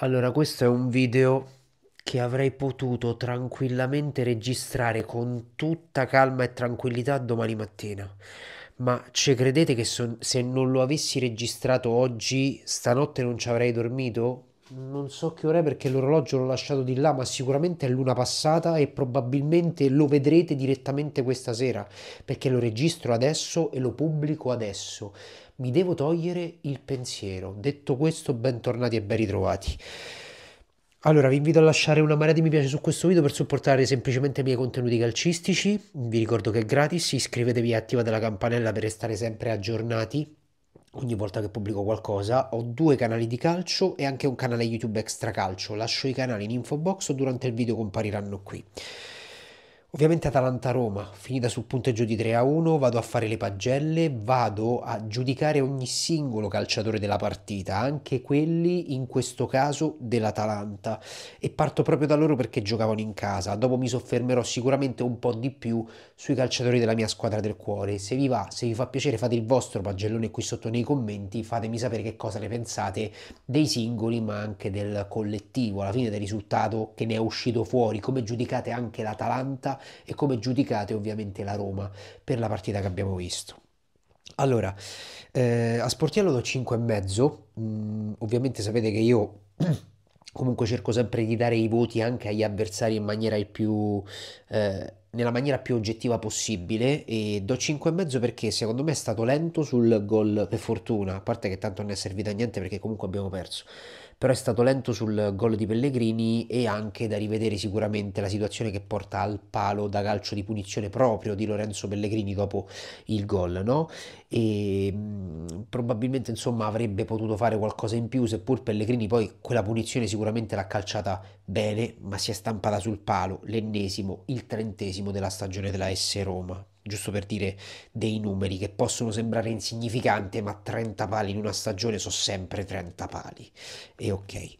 Allora, questo è un video che avrei potuto tranquillamente registrare con tutta calma e tranquillità domani mattina. Ma ci credete che son- se non lo avessi registrato oggi, stanotte non ci avrei dormito? Non so che ora è perché l'orologio l'ho lasciato di là, ma sicuramente è l'una passata e probabilmente lo vedrete direttamente questa sera, perché lo registro adesso e lo pubblico adesso mi devo togliere il pensiero. Detto questo, bentornati e ben ritrovati. Allora, vi invito a lasciare una marea di mi piace su questo video per supportare semplicemente i miei contenuti calcistici. Vi ricordo che è gratis, iscrivetevi e attivate la campanella per restare sempre aggiornati ogni volta che pubblico qualcosa. Ho due canali di calcio e anche un canale YouTube extra calcio. Lascio i canali in info box o durante il video compariranno qui. Ovviamente Atalanta-Roma, finita sul punteggio di 3 a 1, vado a fare le pagelle, vado a giudicare ogni singolo calciatore della partita, anche quelli in questo caso dell'Atalanta. E parto proprio da loro perché giocavano in casa. Dopo mi soffermerò sicuramente un po' di più sui calciatori della mia squadra del cuore. Se vi va, se vi fa piacere, fate il vostro pagellone qui sotto nei commenti, fatemi sapere che cosa ne pensate dei singoli ma anche del collettivo, alla fine del risultato che ne è uscito fuori, come giudicate anche l'Atalanta e come giudicate ovviamente la Roma per la partita che abbiamo visto. Allora, eh, a Sportiello do 5,5, mm, ovviamente sapete che io... comunque cerco sempre di dare i voti anche agli avversari in maniera il più eh, nella maniera più oggettiva possibile e do 5,5 perché secondo me è stato lento sul gol per fortuna, a parte che tanto non è servito a niente perché comunque abbiamo perso però è stato lento sul gol di Pellegrini e anche da rivedere sicuramente la situazione che porta al palo da calcio di punizione proprio di Lorenzo Pellegrini dopo il gol, no? E mm, probabilmente insomma avrebbe potuto fare qualcosa in più, seppur Pellegrini poi quella punizione sicuramente l'ha calciata bene, ma si è stampata sul palo, l'ennesimo, il trentesimo della stagione della S Roma giusto per dire dei numeri che possono sembrare insignificanti, ma 30 pali in una stagione sono sempre 30 pali. E ok.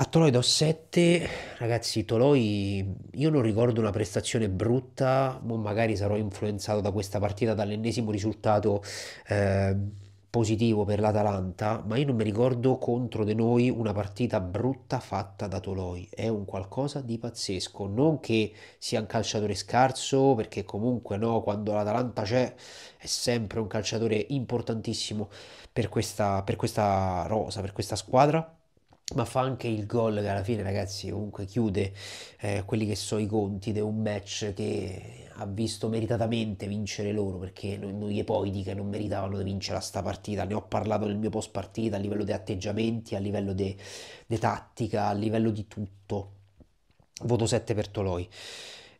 A Toloi do 7, ragazzi, Toloi io non ricordo una prestazione brutta, ma magari sarò influenzato da questa partita, dall'ennesimo risultato. Eh, positivo per l'Atalanta, ma io non mi ricordo contro di noi una partita brutta fatta da Toloi. È un qualcosa di pazzesco. Non che sia un calciatore scarso, perché comunque no, quando l'Atalanta c'è è sempre un calciatore importantissimo per questa, per questa rosa, per questa squadra ma fa anche il gol che alla fine ragazzi comunque chiude eh, quelli che sono i conti di un match che ha visto meritatamente vincere loro perché non, non gli poi di che non meritavano di vincere a sta partita ne ho parlato nel mio post partita a livello di atteggiamenti a livello di tattica a livello di tutto voto 7 per Toloi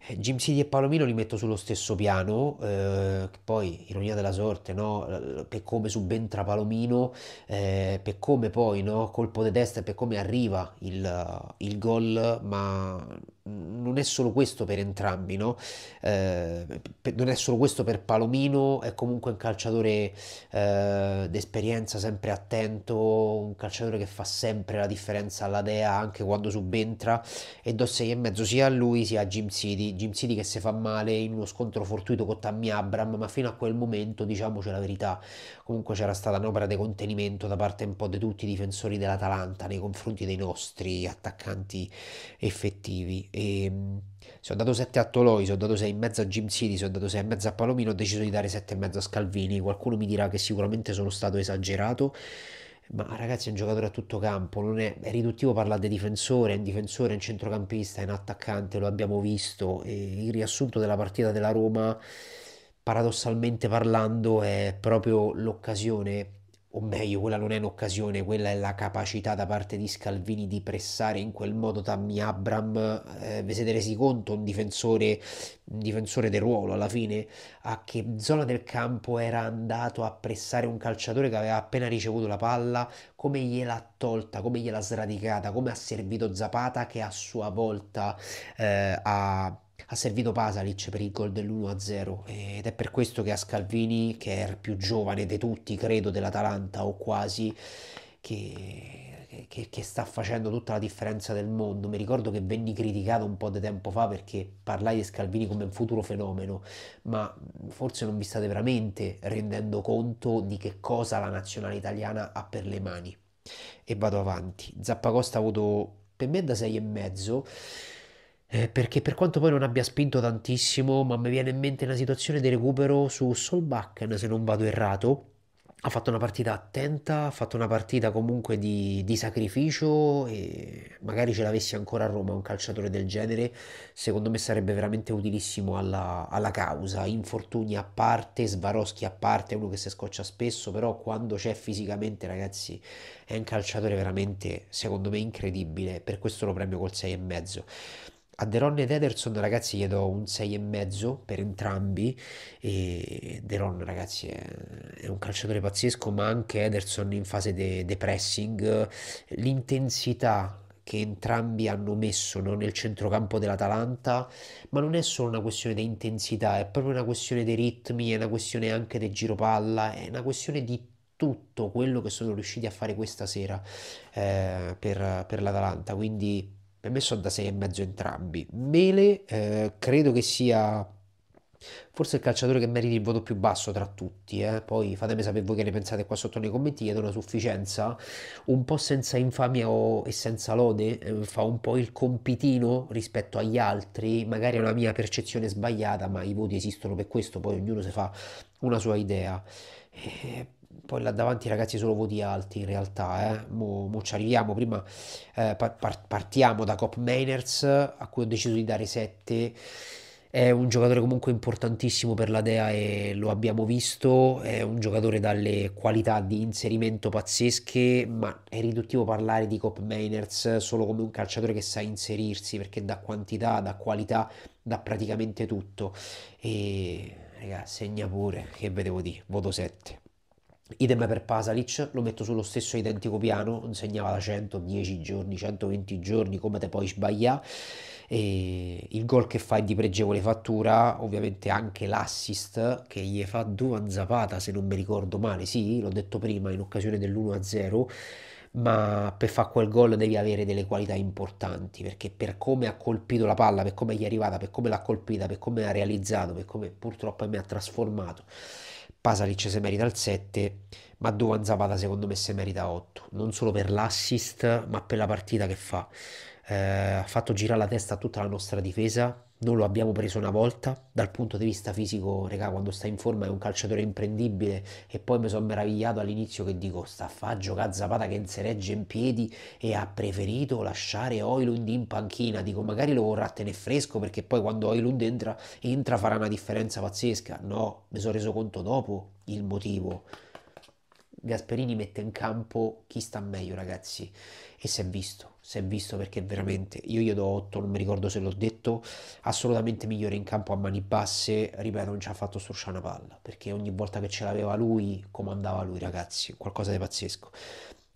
eh, Jim City e Palomino li metto sullo stesso piano, eh, poi ironia della sorte, no? per come subentra Palomino, eh, per come poi no? colpo di testa e per come arriva il, il gol, ma non è solo questo per entrambi, no? eh, non è solo questo per Palomino, è comunque un calciatore eh, d'esperienza, sempre attento, un calciatore che fa sempre la differenza alla Dea anche quando subentra e do 6 e mezzo sia a lui sia a Jim City, Jim City che si fa male in uno scontro fortuito con Tammy Abram, ma fino a quel momento diciamoci la verità, comunque c'era stata un'opera di contenimento da parte un po' di tutti i difensori dell'Atalanta nei confronti dei nostri attaccanti effettivi e, ehm, se ho dato 7 a Toloi, se ho dato mezzo a Jim City, se ho dato mezzo a Palomino, ho deciso di dare 7 e mezzo a Scalvini. Qualcuno mi dirà che sicuramente sono stato esagerato, ma ragazzi è un giocatore a tutto campo, non è, è riduttivo parlare di difensore, è un difensore, è un centrocampista, è un attaccante, lo abbiamo visto. E il riassunto della partita della Roma, paradossalmente parlando, è proprio l'occasione o meglio, quella non è un'occasione, quella è la capacità da parte di Scalvini di pressare in quel modo Tammy Abram. Eh, vi siete resi conto? Un difensore, un difensore del ruolo alla fine, a che zona del campo era andato a pressare un calciatore che aveva appena ricevuto la palla, come gliel'ha tolta, come gliel'ha sradicata, come ha servito Zapata che a sua volta eh, ha ha servito Pasalic per il gol dell'1-0 ed è per questo che a Scalvini, che è il più giovane di tutti, credo, dell'Atalanta o quasi, che, che, che, sta facendo tutta la differenza del mondo. Mi ricordo che venni criticato un po' di tempo fa perché parlai di Scalvini come un futuro fenomeno, ma forse non vi state veramente rendendo conto di che cosa la nazionale italiana ha per le mani. E vado avanti. Zappacosta ha avuto per me da 6,5 eh, perché per quanto poi non abbia spinto tantissimo, ma mi viene in mente una situazione di recupero su Solbakken, se non vado errato, ha fatto una partita attenta, ha fatto una partita comunque di, di, sacrificio e magari ce l'avessi ancora a Roma un calciatore del genere, secondo me sarebbe veramente utilissimo alla, alla causa, infortuni a parte, Svaroschi a parte, uno che si scoccia spesso, però quando c'è fisicamente ragazzi è un calciatore veramente secondo me incredibile, per questo lo premio col 6,5. A Deron ed Ederson, ragazzi, gli do un 6,5 per entrambi. E Deron, ragazzi, è, un calciatore pazzesco, ma anche Ederson in fase de, de pressing. L'intensità che entrambi hanno messo no, nel centrocampo dell'Atalanta, ma non è solo una questione di intensità, è proprio una questione dei ritmi, è una questione anche del giro palla è una questione di tutto quello che sono riusciti a fare questa sera eh, per, per l'Atalanta. Quindi per me sono da 6 e mezzo entrambi. Mele eh, credo che sia forse il calciatore che meriti il voto più basso tra tutti. Eh. Poi fatemi sapere voi che ne pensate qua sotto nei commenti. Ed è una sufficienza un po' senza infamia o, e senza lode, eh, fa un po' il compitino rispetto agli altri. Magari è una mia percezione sbagliata, ma i voti esistono per questo. Poi ognuno si fa una sua idea. Eh, poi là davanti ragazzi solo voti alti in realtà, eh? mo, mo ci arriviamo, prima eh, par- partiamo da Cop Mainers a cui ho deciso di dare 7, è un giocatore comunque importantissimo per la Dea e lo abbiamo visto, è un giocatore dalle qualità di inserimento pazzesche, ma è riduttivo parlare di Cop Mainers solo come un calciatore che sa inserirsi perché da quantità, da qualità, da praticamente tutto e... ragazzi, segna pure, che vedevo di, voto 7. Idem per Pasalic, lo metto sullo stesso identico piano, insegnava da 110 giorni, 120 giorni, come te poi sbaglia. E il gol che fa è di pregevole fattura, ovviamente anche l'assist che gli fa Duan Zapata, se non mi ricordo male, sì, l'ho detto prima in occasione dell'1-0, ma per fare quel gol devi avere delle qualità importanti, perché per come ha colpito la palla, per come gli è arrivata, per come l'ha colpita, per come ha realizzato, per come purtroppo mi ha trasformato Pasalic se merita il 7, ma Duan Zapata secondo me se merita 8, non solo per l'assist, ma per la partita che fa. Eh, ha fatto girare la testa a tutta la nostra difesa, non lo abbiamo preso una volta. Dal punto di vista fisico, regà, quando sta in forma è un calciatore imprendibile. E poi mi sono meravigliato all'inizio che dico: sta fa giocare Zapata che non si regge in piedi e ha preferito lasciare Oilund in panchina. Dico, magari lo vorrà tenere fresco perché poi quando Oilund entra, entra farà una differenza pazzesca. No, mi sono reso conto dopo il motivo. Gasperini mette in campo chi sta meglio, ragazzi. E si è visto, si è visto perché veramente io gli do 8, non mi ricordo se l'ho detto. Assolutamente migliore in campo a mani basse. Ripeto, non ci ha fatto strusciare una palla perché ogni volta che ce l'aveva lui, comandava lui, ragazzi. Qualcosa di pazzesco.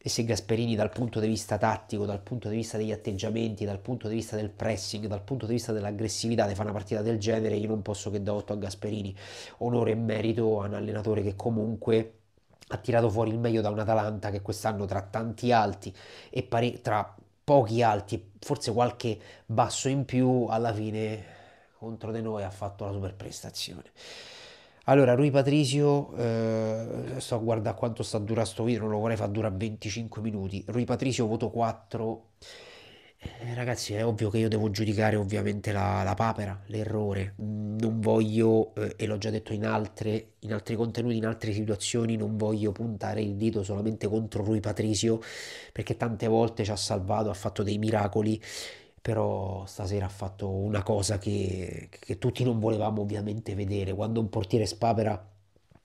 E se Gasperini, dal punto di vista tattico, dal punto di vista degli atteggiamenti, dal punto di vista del pressing, dal punto di vista dell'aggressività, ti fa una partita del genere, io non posso che da 8 a Gasperini. Onore e merito a un allenatore che comunque ha tirato fuori il meglio da un Atalanta che quest'anno tra tanti alti e pare- tra pochi alti e forse qualche basso in più alla fine contro di noi ha fatto la super prestazione. Allora, Rui Patricio, eh, sto a guardare quanto sta dura sto video, non lo vorrei far dura 25 minuti. Rui Patricio voto 4 eh, ragazzi, è ovvio che io devo giudicare ovviamente la, la papera, l'errore. Mm, non voglio, eh, e l'ho già detto in, altre, in altri contenuti, in altre situazioni, non voglio puntare il dito solamente contro Rui Patrizio, perché tante volte ci ha salvato, ha fatto dei miracoli, però stasera ha fatto una cosa che, che tutti non volevamo ovviamente vedere. Quando un portiere spapera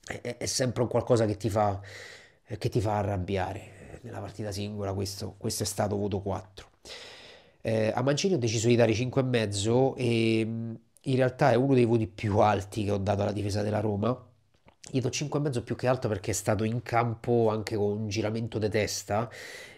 è, è sempre un qualcosa che ti fa, che ti fa arrabbiare. Nella partita singola questo, questo è stato voto 4 eh, a Mancini ho deciso di dare 5,5 e mm, in realtà è uno dei voti più alti che ho dato alla difesa della Roma. Gli do 5,5 più che altro perché è stato in campo anche con un giramento di testa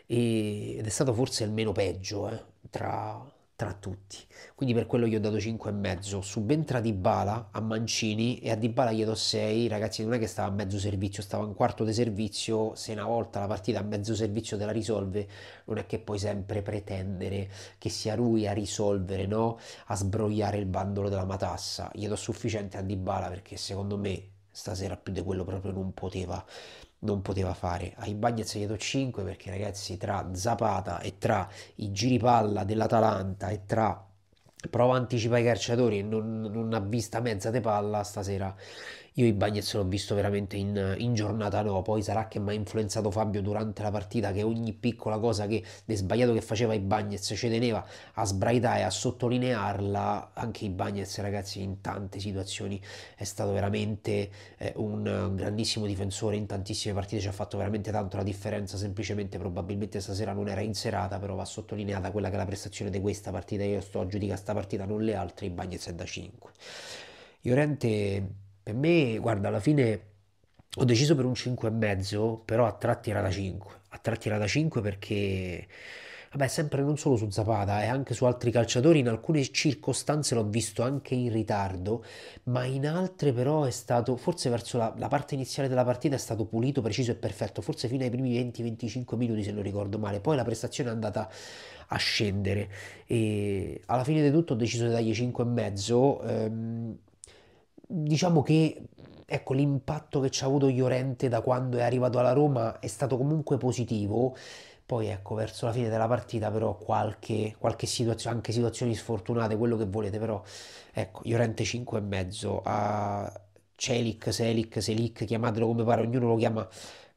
e, ed è stato forse il meno peggio eh, tra, tra tutti. Quindi per quello gli ho dato 5,5. Subentra Dybala a Mancini e a Dybala gli do 6. Ragazzi, non è che stava a mezzo servizio, stava a un quarto di servizio. Se una volta la partita a mezzo servizio te la risolve, non è che puoi sempre pretendere che sia lui a risolvere, no? A sbrogliare il bandolo della matassa. Gli do sufficiente a Dybala perché secondo me stasera più di quello proprio non poteva non poteva fare. Ai Bagnez gli do 5 perché ragazzi tra Zapata e tra i giri palla dell'Atalanta e tra prova a anticipare i calciatori e non, non ha vista mezza de palla stasera io Ibagnez l'ho visto veramente in, in, giornata no, poi sarà che mi ha influenzato Fabio durante la partita che ogni piccola cosa che de sbagliato che faceva Ibagnez ci teneva a sbraitare, e a sottolinearla, anche Ibagnez ragazzi in tante situazioni è stato veramente eh, un grandissimo difensore, in tantissime partite ci ha fatto veramente tanto la differenza, semplicemente probabilmente stasera non era in serata, però va sottolineata quella che è la prestazione di questa partita, io sto a giudicare questa partita, non le altre, Ibagnez è da 5. Iorente... Per me, guarda, alla fine ho deciso per un 5,5, però a tratti era da 5. A tratti era da 5 perché, vabbè, sempre non solo su Zapata e eh, anche su altri calciatori, in alcune circostanze l'ho visto anche in ritardo, ma in altre però è stato, forse verso la, la parte iniziale della partita è stato pulito, preciso e perfetto, forse fino ai primi 20-25 minuti se non ricordo male, poi la prestazione è andata a scendere e alla fine di tutto ho deciso di dargli 5,5. Ehm, diciamo che ecco, l'impatto che ci ha avuto Iorente da quando è arrivato alla Roma è stato comunque positivo. Poi ecco, verso la fine della partita però qualche, qualche situazione, anche situazioni sfortunate, quello che volete, però ecco, Iorente 5,5 a Celic, Selic, Selic, chiamatelo come pare, ognuno lo chiama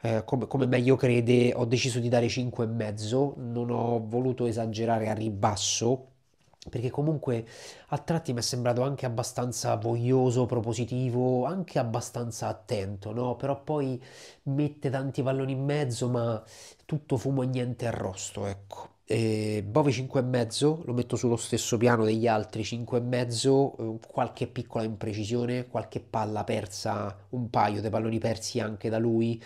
eh, come, come, meglio crede, ho deciso di dare 5,5, non ho voluto esagerare a ribasso perché comunque a tratti mi è sembrato anche abbastanza voglioso, propositivo, anche abbastanza attento, no? Però poi mette tanti palloni in mezzo, ma tutto fumo e niente arrosto, ecco. E Bove 5,5 lo metto sullo stesso piano degli altri 5,5, eh, qualche piccola imprecisione, qualche palla persa, un paio di palloni persi anche da lui,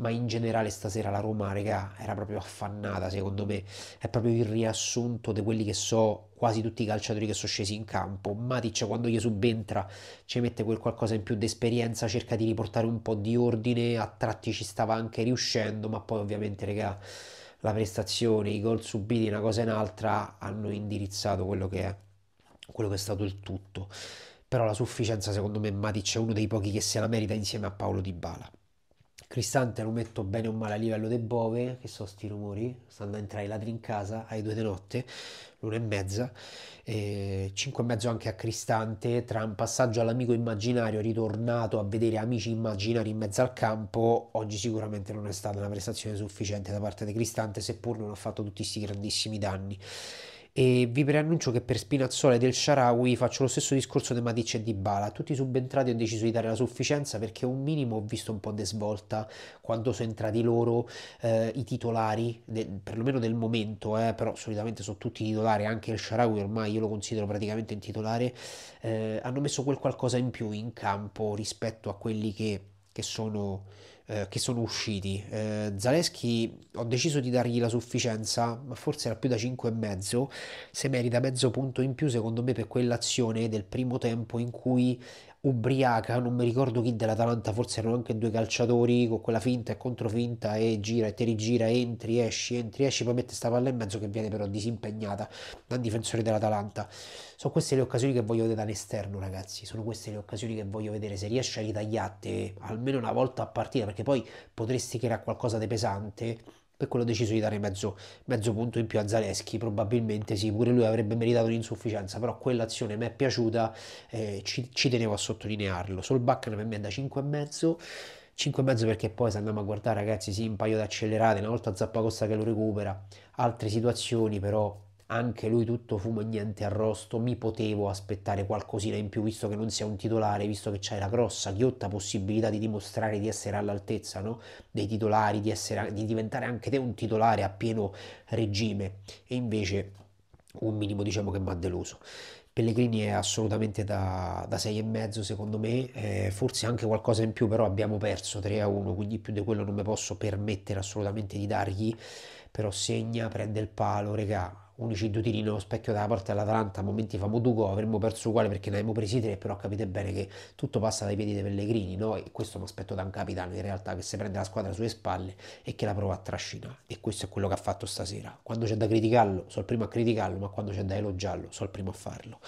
ma in generale stasera la Roma, regà, era proprio affannata, secondo me. È proprio il riassunto di quelli che so quasi tutti i calciatori che sono scesi in campo. Matic quando gli subentra ci mette quel qualcosa in più di esperienza, cerca di riportare un po' di ordine, a tratti ci stava anche riuscendo, ma poi ovviamente, regà, la prestazione, i gol subiti, una cosa e un'altra, hanno indirizzato quello che è, quello che è stato il tutto però la sufficienza secondo me Matic è uno dei pochi che se la merita insieme a Paolo Di Bala. Cristante lo metto bene o male a livello de bove, che so sti rumori, stanno a entrare i ladri in casa alle due di notte, l'una e mezza, e cinque e mezzo anche a Cristante, tra un passaggio all'amico immaginario, ritornato a vedere amici immaginari in mezzo al campo, oggi sicuramente non è stata una prestazione sufficiente da parte di Cristante, seppur non ha fatto tutti questi grandissimi danni. E vi preannuncio che per Spinazzola del Sharawi faccio lo stesso discorso di Matic e di Bala. Tutti i subentrati ho deciso di dare la sufficienza perché un minimo ho visto un po' di svolta quando sono entrati loro eh, i titolari, de, perlomeno del momento, eh, però solitamente sono tutti titolari, anche il Sharawi ormai io lo considero praticamente in titolare, eh, hanno messo quel qualcosa in più in campo rispetto a quelli che, che sono eh, che sono usciti. Eh, Zaleschi ho deciso di dargli la sufficienza, ma forse era più da 5,5, se merita mezzo punto in più secondo me per quell'azione del primo tempo in cui ubriaca, non mi ricordo chi dell'Atalanta, forse erano anche due calciatori con quella finta e controfinta e gira e te rigira, entri, esci, entri, esci, poi mette sta palla in mezzo che viene però disimpegnata dal difensore dell'Atalanta. Sono queste le occasioni che voglio vedere dall'esterno ragazzi, sono queste le occasioni che voglio vedere, se riesce a ritagliarti almeno una volta a partita, perché poi potresti creare qualcosa di pesante per quello deciso di dare mezzo, mezzo punto in più a Zaleschi, probabilmente sì, pure lui avrebbe meritato un'insufficienza, però quell'azione mi è piaciuta, eh, ci, ci, tenevo a sottolinearlo. Sul Baccan per me è da 5,5, 5,5 perché poi se andiamo a guardare ragazzi sì, un paio di accelerate, una volta Zappacosta che lo recupera, altre situazioni però anche lui tutto fumo e niente arrosto, mi potevo aspettare qualcosina in più visto che non sia un titolare, visto che c'è la grossa ghiotta possibilità di dimostrare di essere all'altezza no? dei titolari, di, essere, di diventare anche te un titolare a pieno regime e invece un minimo diciamo che mi ha deluso. Pellegrini è assolutamente da, da 6,5 secondo me, eh, forse anche qualcosa in più, però abbiamo perso 3 1, quindi più di quello non mi posso permettere assolutamente di dargli, però segna, prende il palo, regà, 11 due tiri nello specchio dalla porta dell'Atalanta, a momenti fa Modugo, avremmo perso uguale perché ne abbiamo presi tre, però capite bene che tutto passa dai piedi dei Pellegrini, no? E questo è un aspetto da un capitano in realtà che si prende la squadra sulle spalle e che la prova a trascinare. E questo è quello che ha fatto stasera. Quando c'è da criticarlo, sono il primo a criticarlo, ma quando c'è da elogiarlo, sono il primo a farlo.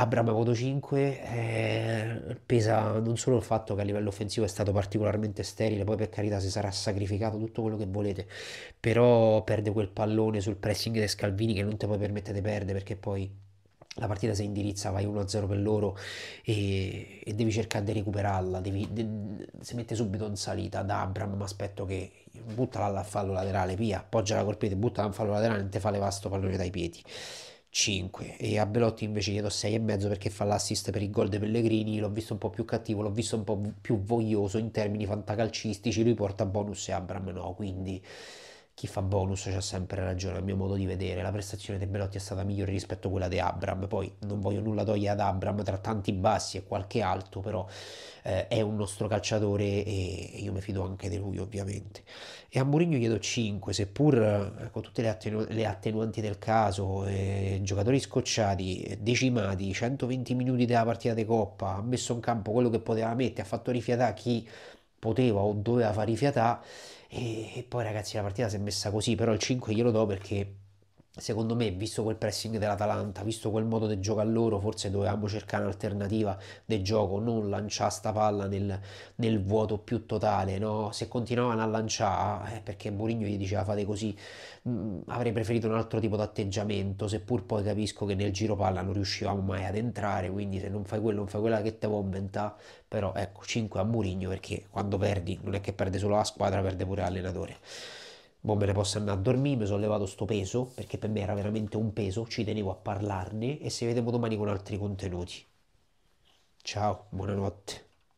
Abram Moto 5 eh, pesa non solo il fatto che a livello offensivo è stato particolarmente sterile, poi per carità si sarà sacrificato tutto quello che volete, però perde quel pallone sul pressing di Scalvini che non te puoi permettere di perdere perché poi la partita si indirizza, vai 1-0 per loro e, e, devi cercare di recuperarla, devi, de, si mette subito in salita da Abram, ma aspetto che buttala al fallo laterale, via, appoggia la colpita, butta al fallo laterale e non ti fa levare sto pallone dai piedi. 5 e a Belotti invece gli do 6,5 perché fa l'assist per il gol dei Pellegrini, l'ho visto un po' più cattivo, l'ho visto un po' più voglioso in termini fantacalcistici, lui porta bonus e Abram no, quindi chi fa bonus c'ha sempre ragione, a mio modo di vedere. La prestazione di Belotti è stata migliore rispetto a quella di Abram. Poi non voglio nulla togliere ad Abram tra tanti bassi e qualche alto, però eh, è un nostro calciatore e, io mi fido anche di lui, ovviamente. E a Mourinho do 5, seppur eh, con tutte le, attenu- le attenuanti del caso, eh, giocatori scocciati, decimati, 120 minuti della partita di Coppa, ha messo in campo quello che poteva mettere, ha fatto rifiatare chi poteva o doveva fare rifiatare e, e poi ragazzi la partita si è messa così, però il 5 glielo do perché secondo me, visto quel pressing dell'Atalanta, visto quel modo di giocare loro, forse dovevamo cercare un'alternativa del gioco, non lanciare sta palla nel, nel vuoto più totale. No? Se continuavano a lanciare, eh, perché Mourinho gli diceva fate così, mh, mm, avrei preferito un altro tipo di atteggiamento, seppur poi capisco che nel giro palla non riuscivamo mai ad entrare, quindi se non fai quello, non fai quella che te vuoi inventare, però ecco, 5 a Mourinho perché quando perdi non è che perde solo la squadra, perde pure l'allenatore. Mo me ne posso andare a dormire, mi sono levato sto peso, perché per me era veramente un peso, ci tenevo a parlarne e ci vediamo domani con altri contenuti. Ciao, buonanotte.